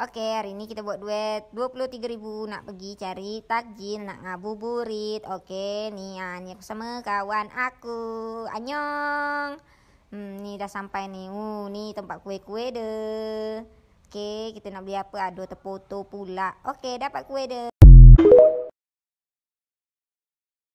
Okey, hari ini kita buat duet 23000 nak pergi cari takjil nak ngabuburit. Okey, ni ah ni aku sama kawan aku. Anyong. Hmm, ni dah sampai ni. Uh, ni tempat kue kuih dia. Okey, kita nak beli apa? Ada terpoto pula. Okey, dapat kue dia.